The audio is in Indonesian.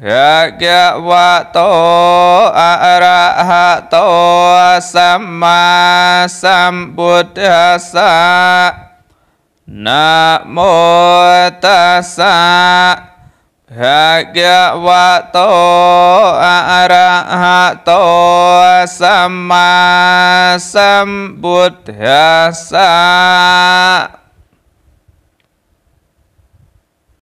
Yakya wato arahato sama sambuddhasa Namo tassa Yakya wato arahato sama sambuddhasa